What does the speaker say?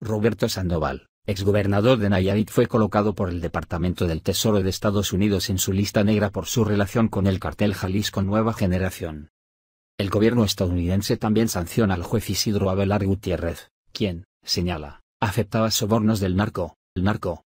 Roberto Sandoval, exgobernador de Nayarit fue colocado por el Departamento del Tesoro de Estados Unidos en su lista negra por su relación con el cartel Jalisco Nueva Generación. El gobierno estadounidense también sanciona al juez Isidro Abelar Gutiérrez, quien, señala, aceptaba sobornos del narco, el narco,